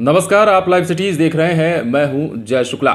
नमस्कार आप live cities देख रहे हैं मैं हूं जय शुक्ला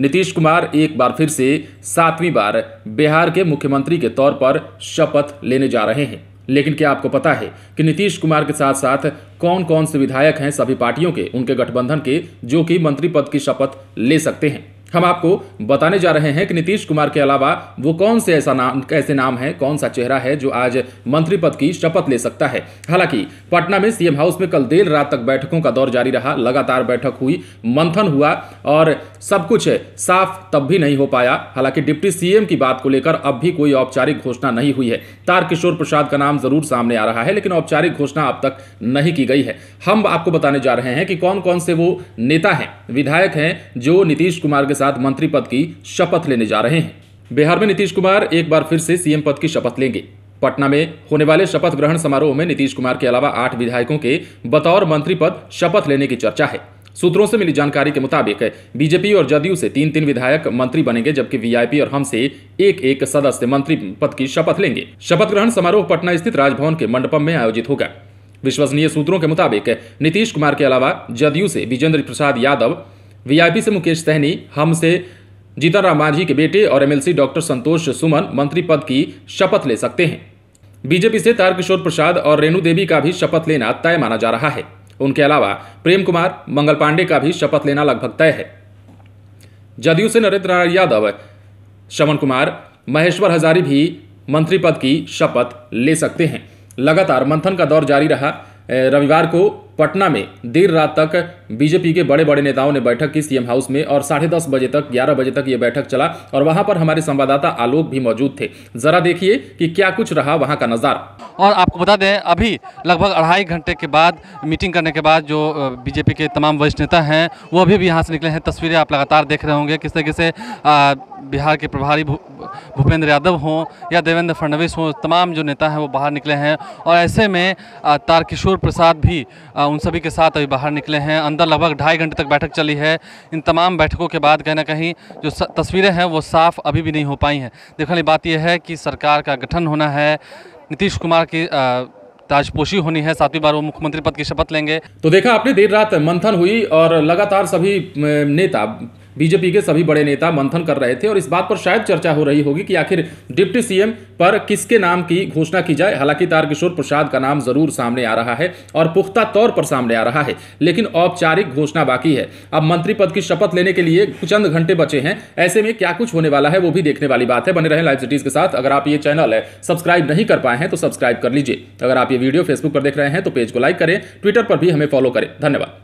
नीतीश कुमार एक बार फिर से सातवीं बार बिहार के मुख्यमंत्री के तौर पर शपथ लेने जा रहे हैं लेकिन क्या आपको पता है कि नीतीश कुमार के साथ साथ कौन कौन से विधायक हैं सभी पार्टियों के उनके गठबंधन के जो कि मंत्री पद की शपथ ले सकते हैं हम आपको बताने जा रहे हैं कि नीतीश कुमार के अलावा वो कौन से ऐसा नाम ऐसे नाम है कौन सा चेहरा है जो आज मंत्री पद की शपथ ले सकता है हालांकि पटना में सीएम हाउस में कल देर रात तक बैठकों का दौर जारी रहा लगातार बैठक हुई मंथन हुआ और सब कुछ साफ तब भी नहीं हो पाया हालांकि डिप्टी सीएम की बात को लेकर अब भी कोई औपचारिक घोषणा नहीं हुई है तारकिशोर प्रसाद का नाम जरूर सामने आ रहा है लेकिन औपचारिक घोषणा अब तक नहीं की गई है हम आपको बताने जा रहे हैं कि कौन कौन से वो नेता हैं विधायक हैं जो नीतीश कुमार के साथ साथ मंत्री पद की शपथ लेने जा रहे हैं बिहार में नीतीश कुमार एक बार फिर से सीएम पद की शपथ लेंगे पटना में होने वाले शपथ ग्रहण समारोह में नीतीश कुमार के अलावा आठ विधायकों के बतौर मंत्री पद शपथ लेने की चर्चा है सूत्रों से मिली जानकारी के मुताबिक बीजेपी और जदयू से तीन तीन विधायक मंत्री बनेंगे जबकि वीआईपी और हम से एक एक सदस्य मंत्री पद की शपथ लेंगे शपथ ग्रहण समारोह पटना स्थित राजभवन के मंडपम में आयोजित होगा विश्वसनीय सूत्रों के मुताबिक नीतीश कुमार के अलावा जदयू से विजेंद्र प्रसाद यादव वीआईपी से मुकेश सहनी हम से जीतनराम मांझी के बेटे और एमएलसी डॉक्टर संतोष सुमन मंत्री पद की शपथ ले सकते हैं बीजेपी से तारकिशोर प्रसाद और रेणु देवी का भी शपथ लेना तय माना जा रहा है उनके अलावा प्रेम कुमार मंगल पांडे का भी शपथ लेना लगभग तय है जदयू से नरेंद्र नारायण यादव श्रवण कुमार महेश्वर हजारी भी मंत्री पद की शपथ ले सकते हैं लगातार मंथन का दौर जारी रहा रविवार को पटना में देर रात तक बीजेपी के बड़े बड़े नेताओं ने बैठक की सीएम हाउस में और साढ़े दस बजे तक ग्यारह बजे तक ये बैठक चला और वहां पर हमारे संवाददाता आलोक भी मौजूद थे जरा देखिए कि क्या कुछ रहा वहां का नज़ारा और आपको बता दें अभी लगभग अढ़ाई घंटे के बाद मीटिंग करने के बाद जो बीजेपी के तमाम वरिष्ठ नेता हैं वो अभी भी यहाँ से निकले हैं तस्वीरें आप लगातार देख रहे होंगे किस तरीके से बिहार के प्रभारी भूपेंद्र यादव हों या देवेंद्र फडणवीस हों तमाम जो नेता हैं वो बाहर निकले हैं और ऐसे में तारकिशोर प्रसाद भी आ, हाँ, उन सभी के साथ अभी बाहर निकले हैं अंदर लगभग ढाई घंटे तक बैठक चली है इन तमाम बैठकों के बाद कहीं ना कहीं जो तस्वीरें हैं वो साफ अभी भी नहीं हो पाई हैं देखने बात यह है कि सरकार का गठन होना है नीतीश कुमार की ताजपोशी होनी है सातवीं बार वो मुख्यमंत्री पद की शपथ लेंगे तो देखा आपने देर रात मंथन हुई और लगातार सभी नेता बीजेपी के सभी बड़े नेता मंथन कर रहे थे और इस बात पर शायद चर्चा हो रही होगी कि आखिर डिप्टी सीएम पर किसके नाम की घोषणा की जाए हालांकि तारकिशोर प्रसाद का नाम जरूर सामने आ रहा है और पुख्ता तौर पर सामने आ रहा है लेकिन औपचारिक घोषणा बाकी है अब मंत्री पद की शपथ लेने के लिए चंद घंटे बचे हैं ऐसे में क्या कुछ होने वाला है वो भी देखने वाली बात है बने रहे लाइव सिटीज के साथ अगर आप ये चैनल है सब्सक्राइब नहीं कर पाए हैं तो सब्सक्राइब कर लीजिए अगर आप ये वीडियो फेसबुक पर देख रहे हैं तो पेज को लाइक करें ट्विटर पर भी हमें फॉलो करें धन्यवाद